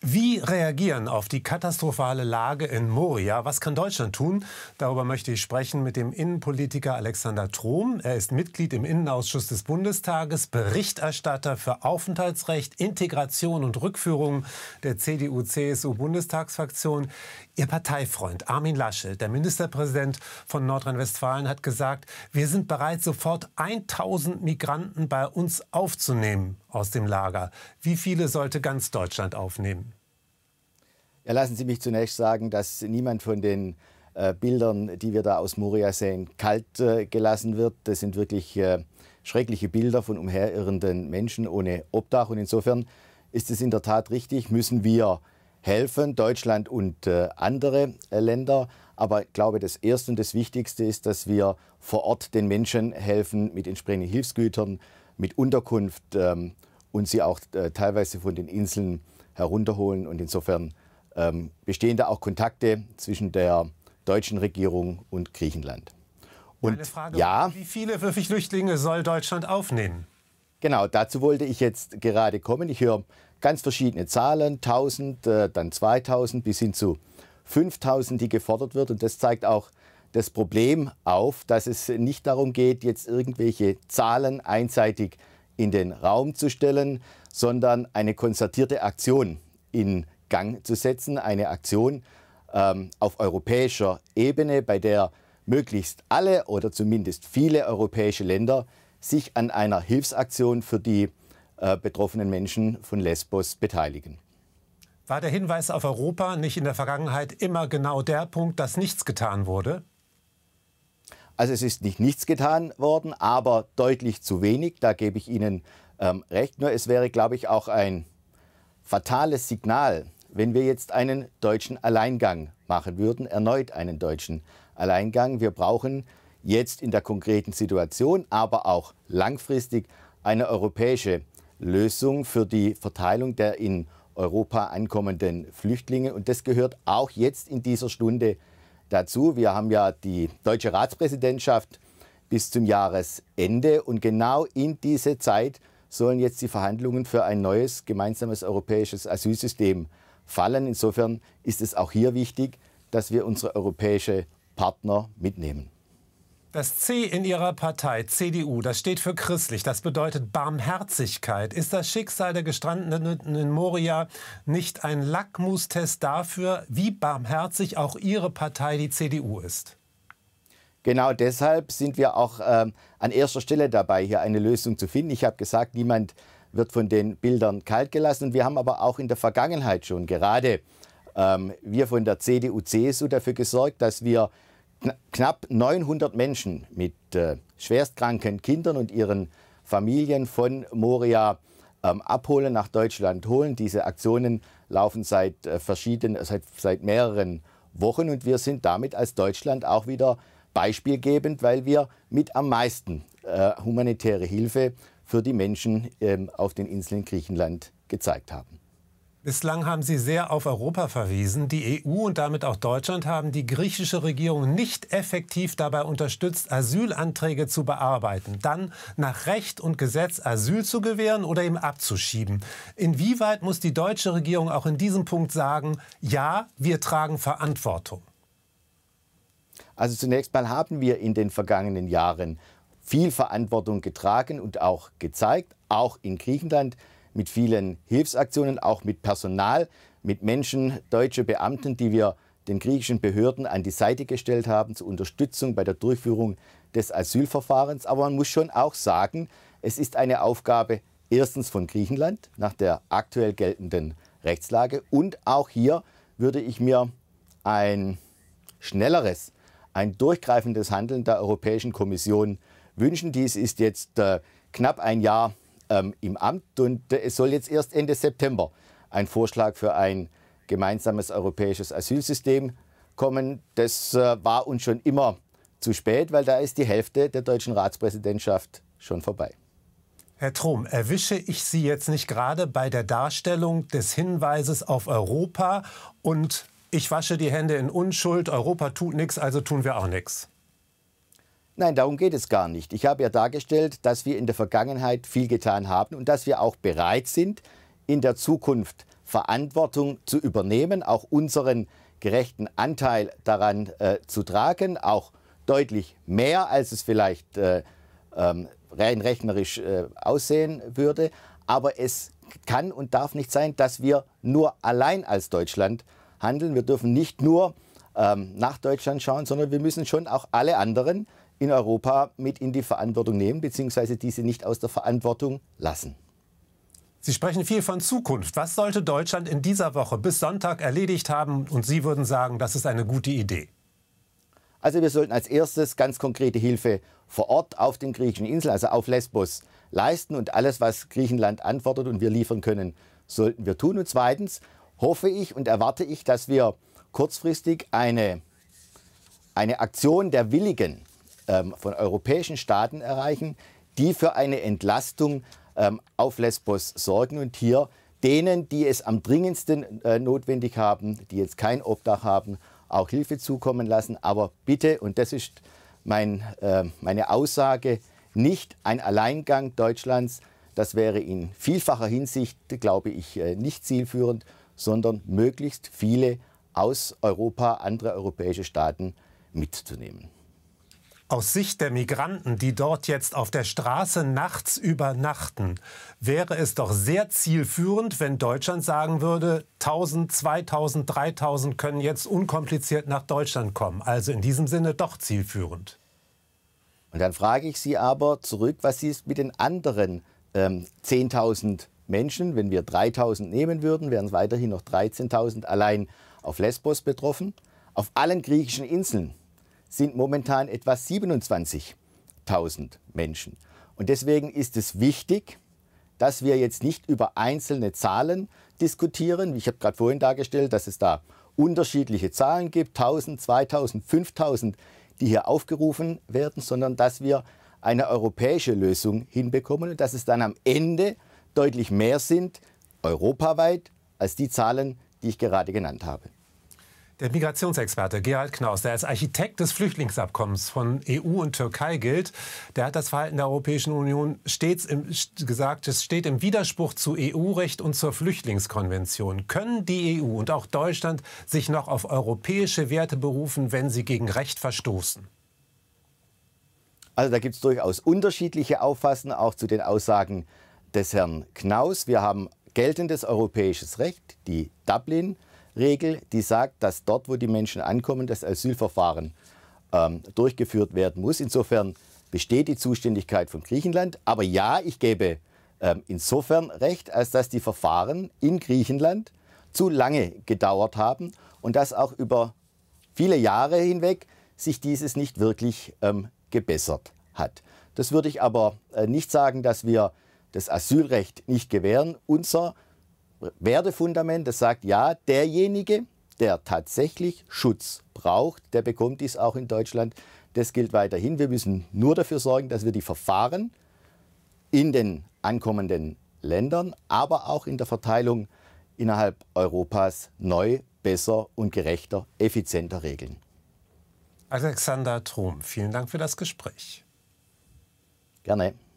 Wie reagieren auf die katastrophale Lage in Moria? Was kann Deutschland tun? Darüber möchte ich sprechen mit dem Innenpolitiker Alexander Trom. Er ist Mitglied im Innenausschuss des Bundestages, Berichterstatter für Aufenthaltsrecht, Integration und Rückführung der CDU-CSU-Bundestagsfraktion. Ihr Parteifreund Armin Laschet, der Ministerpräsident von Nordrhein-Westfalen, hat gesagt, wir sind bereit, sofort 1000 Migranten bei uns aufzunehmen aus dem Lager. Wie viele sollte ganz Deutschland aufnehmen? Ja, lassen Sie mich zunächst sagen, dass niemand von den äh, Bildern, die wir da aus Moria sehen, kalt äh, gelassen wird. Das sind wirklich äh, schreckliche Bilder von umherirrenden Menschen ohne Obdach. Und insofern ist es in der Tat richtig, müssen wir helfen, Deutschland und äh, andere äh, Länder. Aber ich glaube, das Erste und das Wichtigste ist, dass wir vor Ort den Menschen helfen mit entsprechenden Hilfsgütern, mit Unterkunft ähm, und sie auch äh, teilweise von den Inseln herunterholen. Und insofern ähm, bestehen da auch Kontakte zwischen der deutschen Regierung und Griechenland. Und Meine Frage, ja, wie viele Flüchtlinge soll Deutschland aufnehmen? Genau, dazu wollte ich jetzt gerade kommen. Ich höre ganz verschiedene Zahlen, 1000, äh, dann 2000 bis hin zu 5000, die gefordert wird. Und das zeigt auch das Problem auf, dass es nicht darum geht, jetzt irgendwelche Zahlen einseitig in den Raum zu stellen, sondern eine konzertierte Aktion in Gang zu setzen, eine Aktion ähm, auf europäischer Ebene, bei der möglichst alle oder zumindest viele europäische Länder sich an einer Hilfsaktion für die äh, betroffenen Menschen von Lesbos beteiligen. War der Hinweis auf Europa nicht in der Vergangenheit immer genau der Punkt, dass nichts getan wurde? Also es ist nicht nichts getan worden, aber deutlich zu wenig, da gebe ich Ihnen ähm, recht. Nur es wäre, glaube ich, auch ein fatales Signal wenn wir jetzt einen deutschen Alleingang machen würden, erneut einen deutschen Alleingang. Wir brauchen jetzt in der konkreten Situation, aber auch langfristig eine europäische Lösung für die Verteilung der in Europa ankommenden Flüchtlinge. Und das gehört auch jetzt in dieser Stunde dazu. Wir haben ja die deutsche Ratspräsidentschaft bis zum Jahresende. Und genau in diese Zeit sollen jetzt die Verhandlungen für ein neues gemeinsames europäisches Asylsystem fallen. Insofern ist es auch hier wichtig, dass wir unsere europäischen Partner mitnehmen. Das C in Ihrer Partei, CDU, das steht für christlich, das bedeutet Barmherzigkeit. Ist das Schicksal der Gestrandeten in Moria nicht ein Lackmustest dafür, wie barmherzig auch Ihre Partei, die CDU, ist? Genau deshalb sind wir auch ähm, an erster Stelle dabei, hier eine Lösung zu finden. Ich habe gesagt, niemand wird von den Bildern kalt gelassen. wir haben aber auch in der Vergangenheit schon gerade ähm, wir von der CDU, CSU dafür gesorgt, dass wir knapp 900 Menschen mit äh, schwerstkranken Kindern und ihren Familien von Moria ähm, abholen, nach Deutschland holen. Diese Aktionen laufen seit, äh, verschiedenen, seit, seit mehreren Wochen und wir sind damit als Deutschland auch wieder beispielgebend, weil wir mit am meisten äh, humanitäre Hilfe für die Menschen ähm, auf den Inseln Griechenland gezeigt haben. Bislang haben Sie sehr auf Europa verwiesen. Die EU und damit auch Deutschland haben die griechische Regierung nicht effektiv dabei unterstützt, Asylanträge zu bearbeiten, dann nach Recht und Gesetz Asyl zu gewähren oder eben abzuschieben. Inwieweit muss die deutsche Regierung auch in diesem Punkt sagen, ja, wir tragen Verantwortung? Also zunächst mal haben wir in den vergangenen Jahren viel Verantwortung getragen und auch gezeigt, auch in Griechenland mit vielen Hilfsaktionen, auch mit Personal, mit Menschen, deutsche Beamten, die wir den griechischen Behörden an die Seite gestellt haben zur Unterstützung bei der Durchführung des Asylverfahrens. Aber man muss schon auch sagen, es ist eine Aufgabe erstens von Griechenland nach der aktuell geltenden Rechtslage und auch hier würde ich mir ein schnelleres, ein durchgreifendes Handeln der Europäischen Kommission wünschen. Dies ist jetzt äh, knapp ein Jahr ähm, im Amt und äh, es soll jetzt erst Ende September ein Vorschlag für ein gemeinsames europäisches Asylsystem kommen. Das äh, war uns schon immer zu spät, weil da ist die Hälfte der deutschen Ratspräsidentschaft schon vorbei. Herr Trom, erwische ich Sie jetzt nicht gerade bei der Darstellung des Hinweises auf Europa und ich wasche die Hände in Unschuld, Europa tut nichts, also tun wir auch nichts? Nein, darum geht es gar nicht. Ich habe ja dargestellt, dass wir in der Vergangenheit viel getan haben und dass wir auch bereit sind, in der Zukunft Verantwortung zu übernehmen, auch unseren gerechten Anteil daran äh, zu tragen, auch deutlich mehr, als es vielleicht äh, ähm, rein rechnerisch äh, aussehen würde. Aber es kann und darf nicht sein, dass wir nur allein als Deutschland handeln. Wir dürfen nicht nur ähm, nach Deutschland schauen, sondern wir müssen schon auch alle anderen in Europa mit in die Verantwortung nehmen, beziehungsweise diese nicht aus der Verantwortung lassen. Sie sprechen viel von Zukunft. Was sollte Deutschland in dieser Woche bis Sonntag erledigt haben? Und Sie würden sagen, das ist eine gute Idee. Also wir sollten als erstes ganz konkrete Hilfe vor Ort auf den griechischen Inseln, also auf Lesbos, leisten. Und alles, was Griechenland antwortet und wir liefern können, sollten wir tun. Und zweitens hoffe ich und erwarte ich, dass wir kurzfristig eine, eine Aktion der Willigen ähm, von europäischen Staaten erreichen, die für eine Entlastung ähm, auf Lesbos sorgen und hier denen, die es am dringendsten äh, notwendig haben, die jetzt kein Obdach haben, auch Hilfe zukommen lassen. Aber bitte, und das ist mein, äh, meine Aussage, nicht ein Alleingang Deutschlands. Das wäre in vielfacher Hinsicht, glaube ich, äh, nicht zielführend, sondern möglichst viele aus Europa, andere europäische Staaten mitzunehmen. Aus Sicht der Migranten, die dort jetzt auf der Straße nachts übernachten, wäre es doch sehr zielführend, wenn Deutschland sagen würde, 1000, 2000, 3000 können jetzt unkompliziert nach Deutschland kommen. Also in diesem Sinne doch zielführend. Und dann frage ich Sie aber zurück, was ist mit den anderen ähm, 10.000 Menschen? Wenn wir 3000 nehmen würden, wären es weiterhin noch 13.000 allein auf Lesbos betroffen, auf allen griechischen Inseln sind momentan etwa 27.000 Menschen. Und deswegen ist es wichtig, dass wir jetzt nicht über einzelne Zahlen diskutieren. Ich habe gerade vorhin dargestellt, dass es da unterschiedliche Zahlen gibt, 1000, 2000, 5000, die hier aufgerufen werden, sondern dass wir eine europäische Lösung hinbekommen und dass es dann am Ende deutlich mehr sind, europaweit, als die Zahlen, die ich gerade genannt habe. Der Migrationsexperte Gerald Knaus, der als Architekt des Flüchtlingsabkommens von EU und Türkei gilt, der hat das Verhalten der Europäischen Union stets im, gesagt, es steht im Widerspruch zu EU-Recht und zur Flüchtlingskonvention. Können die EU und auch Deutschland sich noch auf europäische Werte berufen, wenn sie gegen Recht verstoßen? Also da gibt es durchaus unterschiedliche Auffassungen auch zu den Aussagen des Herrn Knaus. Wir haben geltendes europäisches Recht, die Dublin-Konvention. Regel, die sagt, dass dort, wo die Menschen ankommen, das Asylverfahren ähm, durchgeführt werden muss. Insofern besteht die Zuständigkeit von Griechenland. Aber ja, ich gebe ähm, insofern recht, als dass die Verfahren in Griechenland zu lange gedauert haben und dass auch über viele Jahre hinweg sich dieses nicht wirklich ähm, gebessert hat. Das würde ich aber äh, nicht sagen, dass wir das Asylrecht nicht gewähren. Unser Wertefundament, das sagt, ja, derjenige, der tatsächlich Schutz braucht, der bekommt dies auch in Deutschland. Das gilt weiterhin. Wir müssen nur dafür sorgen, dass wir die Verfahren in den ankommenden Ländern, aber auch in der Verteilung innerhalb Europas neu, besser und gerechter, effizienter regeln. Alexander Trom, vielen Dank für das Gespräch. Gerne.